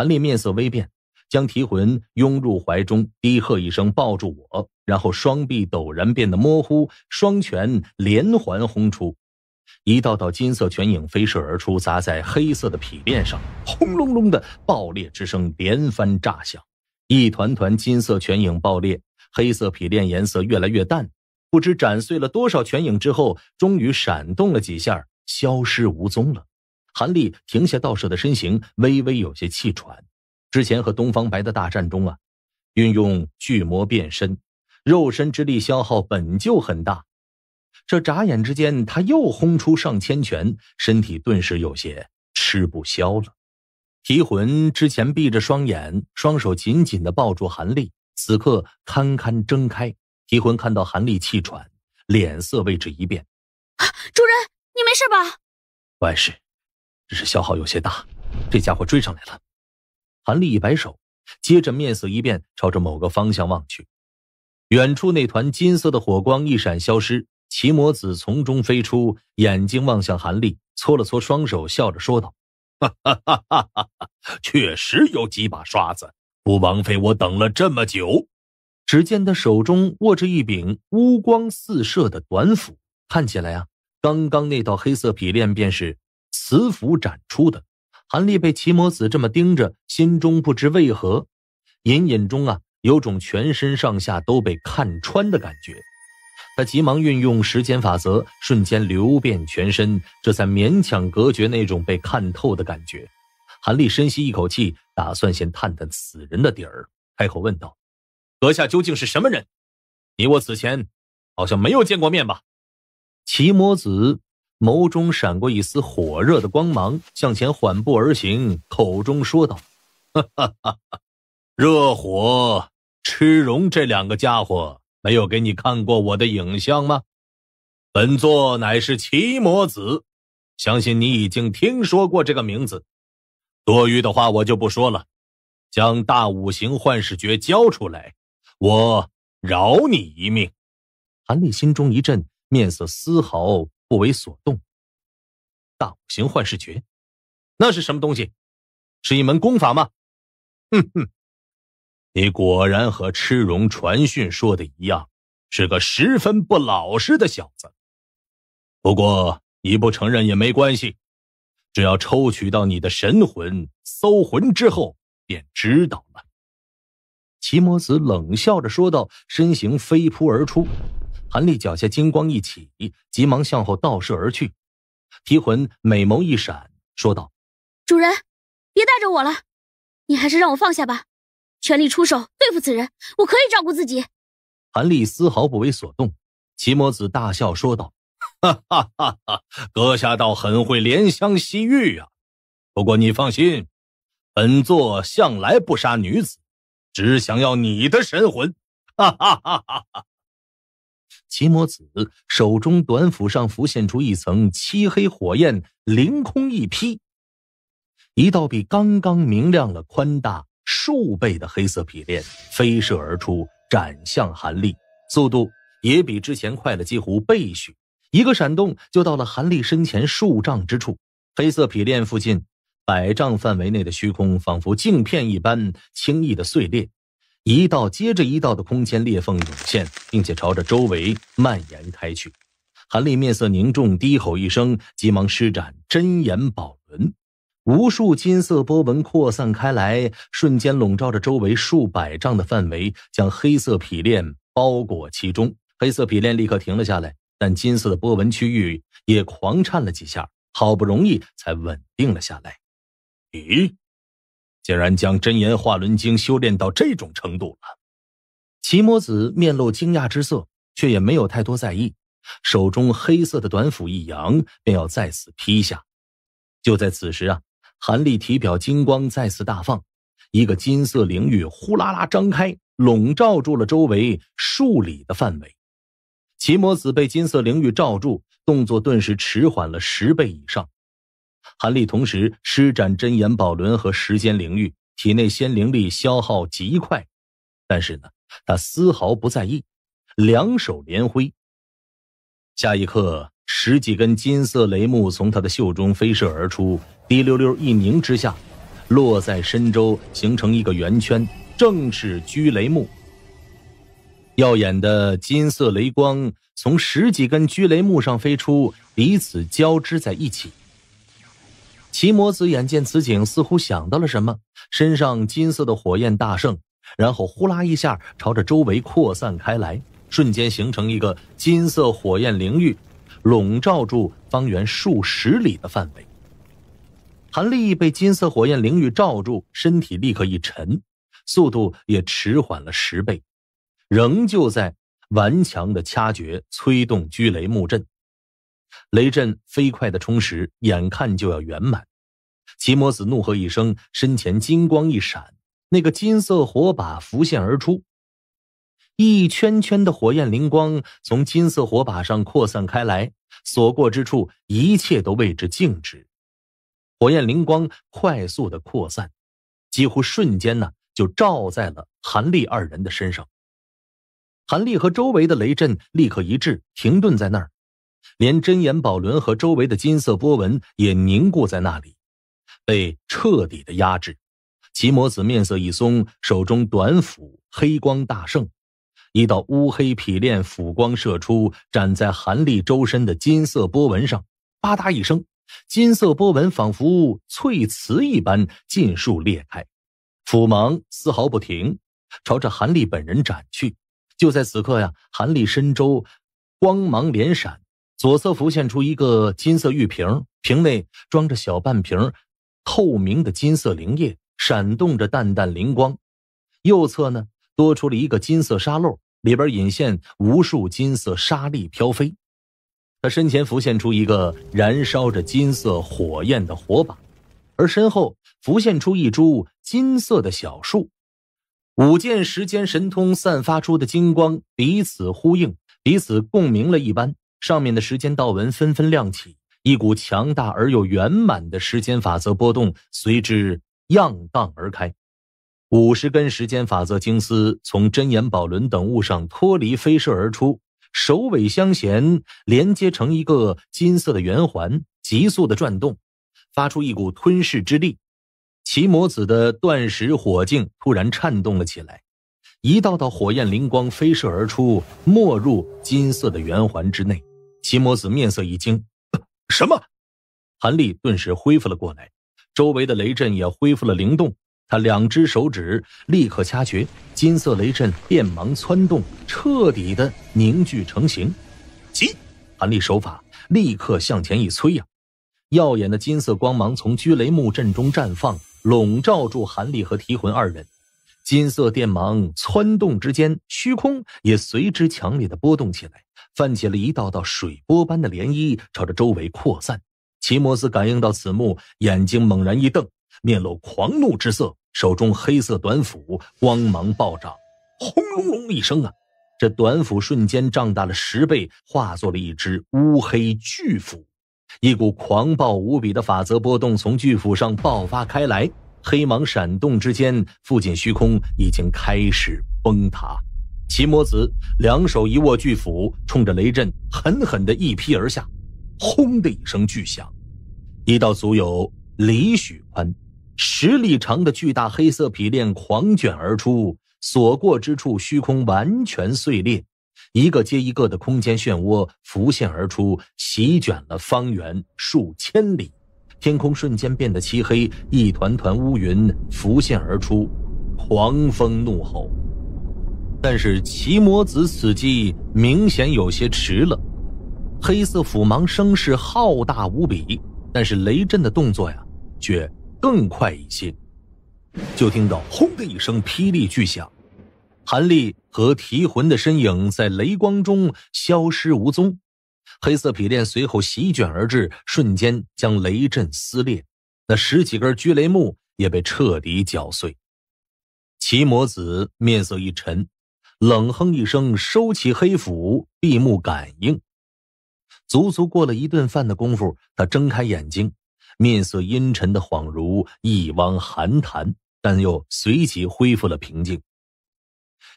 韩立面色微变，将提魂拥入怀中，低喝一声，抱住我，然后双臂陡然变得模糊，双拳连环轰出，一道道金色拳影飞射而出，砸在黑色的皮链上，轰隆隆的爆裂之声连番炸响，一团团金色拳影爆裂，黑色皮链颜色越来越淡，不知斩碎了多少拳影之后，终于闪动了几下，消失无踪了。韩立停下倒士的身形，微微有些气喘。之前和东方白的大战中啊，运用巨魔变身，肉身之力消耗本就很大。这眨眼之间，他又轰出上千拳，身体顿时有些吃不消了。提魂之前闭着双眼，双手紧紧的抱住韩立，此刻堪堪睁开。提魂看到韩立气喘，脸色位置一变：“主人，你没事吧？”“没事。”只是消耗有些大，这家伙追上来了。韩立一摆手，接着面色一变，朝着某个方向望去。远处那团金色的火光一闪，消失。奇魔子从中飞出，眼睛望向韩立，搓了搓双手，笑着说道：“哈哈哈哈哈，确实有几把刷子，不枉费我等了这么久。”只见他手中握着一柄乌光四射的短斧，看起来啊，刚刚那道黑色皮链便是。子府斩出的，韩立被齐魔子这么盯着，心中不知为何，隐隐中啊，有种全身上下都被看穿的感觉。他急忙运用时间法则，瞬间流遍全身，这才勉强隔绝那种被看透的感觉。韩立深吸一口气，打算先探探此人的底儿，开口问道：“阁下究竟是什么人？你我此前好像没有见过面吧？”齐魔子。眸中闪过一丝火热的光芒，向前缓步而行，口中说道：“哈哈哈！哈热火、痴荣这两个家伙没有给你看过我的影像吗？本座乃是奇魔子，相信你已经听说过这个名字。多余的话我就不说了，将大五行幻视诀交出来，我饶你一命。”韩立心中一震，面色丝毫。不为所动。《大五行幻视诀》，那是什么东西？是一门功法吗？哼哼，你果然和痴荣传讯说的一样，是个十分不老实的小子。不过你不承认也没关系，只要抽取到你的神魂，搜魂之后便知道了。齐墨子冷笑着说道，身形飞扑而出。韩立脚下金光一起，急忙向后倒射而去。提魂美眸一闪，说道：“主人，别带着我了，你还是让我放下吧。全力出手对付此人，我可以照顾自己。”韩立丝毫不为所动。齐魔子大笑说道：“哈哈哈！哈阁下倒很会怜香惜玉啊。不过你放心，本座向来不杀女子，只想要你的神魂。”哈哈哈哈哈！齐摩子手中短斧上浮现出一层漆黑火焰，凌空一劈，一道比刚刚明亮了宽大数倍的黑色劈链飞射而出，斩向韩立，速度也比之前快了几乎倍许。一个闪动，就到了韩立身前数丈之处，黑色劈链附近百丈范围内的虚空，仿佛镜片一般，轻易的碎裂。一道接着一道的空间裂缝涌现，并且朝着周围蔓延开去。韩立面色凝重，低吼一声，急忙施展真眼宝轮，无数金色波纹扩散开来，瞬间笼罩着周围数百丈的范围，将黑色匹链包裹其中。黑色匹链立刻停了下来，但金色的波纹区域也狂颤了几下，好不容易才稳定了下来。咦？竟然将真言化轮经修炼到这种程度了，齐魔子面露惊讶之色，却也没有太多在意，手中黑色的短斧一扬，便要再次劈下。就在此时啊，韩立体表金光再次大放，一个金色灵域呼啦啦张开，笼罩住了周围数里的范围。齐魔子被金色灵域罩住，动作顿时迟缓了十倍以上。韩立同时施展真言宝轮和时间领域，体内仙灵力消耗极快，但是呢，他丝毫不在意，两手连挥。下一刻，十几根金色雷木从他的袖中飞射而出，滴溜溜一凝之下，落在身周，形成一个圆圈，正是狙雷木。耀眼的金色雷光从十几根狙雷木上飞出，彼此交织在一起。齐魔子眼见此景，似乎想到了什么，身上金色的火焰大盛，然后呼啦一下朝着周围扩散开来，瞬间形成一个金色火焰灵域，笼罩住方圆数十里的范围。韩立被金色火焰灵域罩住，身体立刻一沉，速度也迟缓了十倍，仍旧在顽强的掐诀催动拘雷木阵。雷震飞快的充实，眼看就要圆满。齐魔子怒喝一声，身前金光一闪，那个金色火把浮现而出。一圈圈的火焰灵光从金色火把上扩散开来，所过之处，一切都为之静止。火焰灵光快速的扩散，几乎瞬间呢，就照在了韩立二人的身上。韩立和周围的雷震立刻一滞，停顿在那儿。连真眼宝轮和周围的金色波纹也凝固在那里，被彻底的压制。齐魔子面色一松，手中短斧黑光大盛，一道乌黑匹练斧光射出，斩在韩立周身的金色波纹上，吧嗒一声，金色波纹仿佛翠瓷一般尽数裂开。斧芒丝毫不停，朝着韩立本人斩去。就在此刻呀，韩立身周光芒连闪。左侧浮现出一个金色玉瓶，瓶内装着小半瓶透明的金色灵液，闪动着淡淡灵光；右侧呢，多出了一个金色沙漏，里边引线无数金色沙粒飘飞。他身前浮现出一个燃烧着金色火焰的火把，而身后浮现出一株金色的小树。五件时间神通散发出的金光彼此呼应，彼此共鸣了一般。上面的时间道纹纷纷亮起，一股强大而又圆满的时间法则波动随之漾荡而开。五十根时间法则晶丝从真言宝轮等物上脱离，飞射而出，首尾相衔，连接成一个金色的圆环，急速的转动，发出一股吞噬之力。奇魔子的断石火镜突然颤动了起来，一道道火焰灵光飞射而出，没入金色的圆环之内。齐魔子面色一惊：“什么？”韩立顿时恢复了过来，周围的雷阵也恢复了灵动。他两只手指立刻掐诀，金色雷阵电芒窜动，彻底的凝聚成型。急！韩立手法立刻向前一催呀，耀眼的金色光芒从拘雷木阵中绽放，笼罩住韩立和提魂二人。金色电芒窜动之间，虚空也随之强烈的波动起来。泛起了一道道水波般的涟漪，朝着周围扩散。奇摩斯感应到此幕，眼睛猛然一瞪，面露狂怒之色，手中黑色短斧光芒暴涨，轰隆隆一声啊！这短斧瞬间胀大了十倍，化作了一只乌黑巨斧，一股狂暴无比的法则波动从巨斧上爆发开来，黑芒闪动之间，附近虚空已经开始崩塌。齐魔子两手一握巨斧，冲着雷震狠狠地一劈而下。轰的一声巨响，一道足有里许宽、十里长的巨大黑色皮链狂卷而出，所过之处虚空完全碎裂，一个接一个的空间漩涡浮现而出，席卷了方圆数千里。天空瞬间变得漆黑，一团团乌云浮现而出，狂风怒吼。但是齐魔子此计明显有些迟了，黑色斧芒声势浩大无比，但是雷震的动作呀却更快一些。就听到轰的一声霹雳巨响，韩立和提魂的身影在雷光中消失无踪。黑色匹链随后席卷而至，瞬间将雷震撕裂，那十几根拘雷木也被彻底绞碎。齐魔子面色一沉。冷哼一声，收起黑斧，闭目感应。足足过了一顿饭的功夫，他睁开眼睛，面色阴沉的恍如一汪寒潭，但又随即恢复了平静。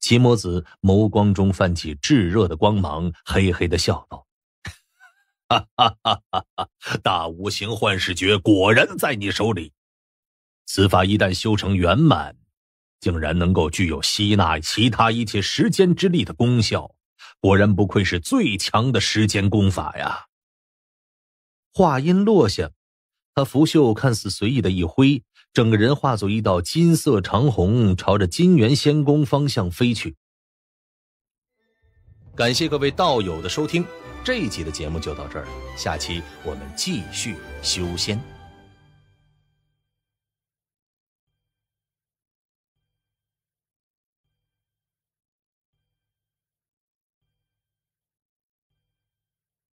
齐魔子眸光中泛起炙热的光芒，嘿嘿的笑道：“ 哈哈哈！哈大无形幻视诀果然在你手里，此法一旦修成圆满。”竟然能够具有吸纳其他一切时间之力的功效，果然不愧是最强的时间功法呀！话音落下，他拂袖看似随意的一挥，整个人化作一道金色长虹，朝着金元仙宫方向飞去。感谢各位道友的收听，这一集的节目就到这儿了，下期我们继续修仙。